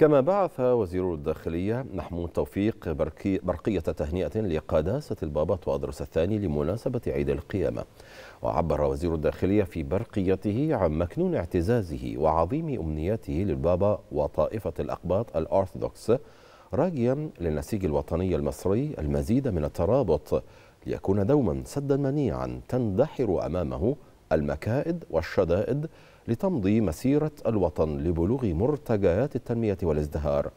كما بعث وزير الداخلية محمود توفيق برقي برقية تهنئة لقداسة البابا طوادرس الثاني لمناسبة عيد القيامة وعبر وزير الداخلية في برقيته عن مكنون اعتزازه وعظيم أمنياته للبابا وطائفة الأقباط الأرثوذكس راجيا للنسيج الوطني المصري المزيد من الترابط ليكون دوما سدا منيعا تندحر أمامه المكائد والشدائد لتمضي مسيرة الوطن لبلوغ مرتجيات التنمية والازدهار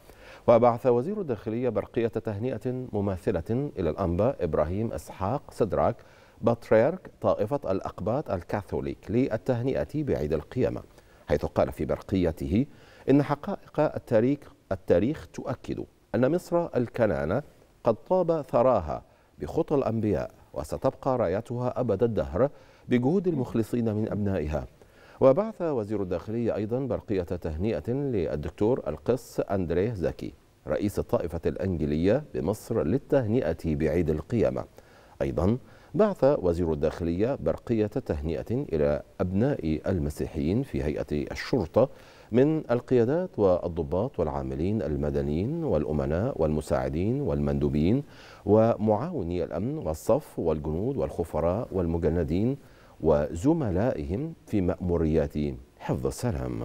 وبعث وزير الداخلية برقية تهنئة مماثلة إلى الأنبا إبراهيم إسحاق سدراك بطريرك طائفة الأقباط الكاثوليك للتهنئة بعيد القيامة حيث قال في برقيته إن حقائق التاريخ, التاريخ تؤكد أن مصر الكنانة قد طاب ثراها بخطى الأنبياء وستبقى رايتها أبد الدهر بجهود المخلصين من أبنائها وبعث وزير الداخلية أيضا برقية تهنئة للدكتور القس أندريه زكي رئيس الطائفة الأنجيلية بمصر للتهنئة بعيد القيامة أيضا بعث وزير الداخلية برقية تهنئة إلى أبناء المسيحيين في هيئة الشرطة من القيادات والضباط والعاملين المدنيين والأمناء والمساعدين والمندوبين ومعاوني الأمن والصف والجنود والخفراء والمجندين وزملائهم في مأموريات حفظ السلام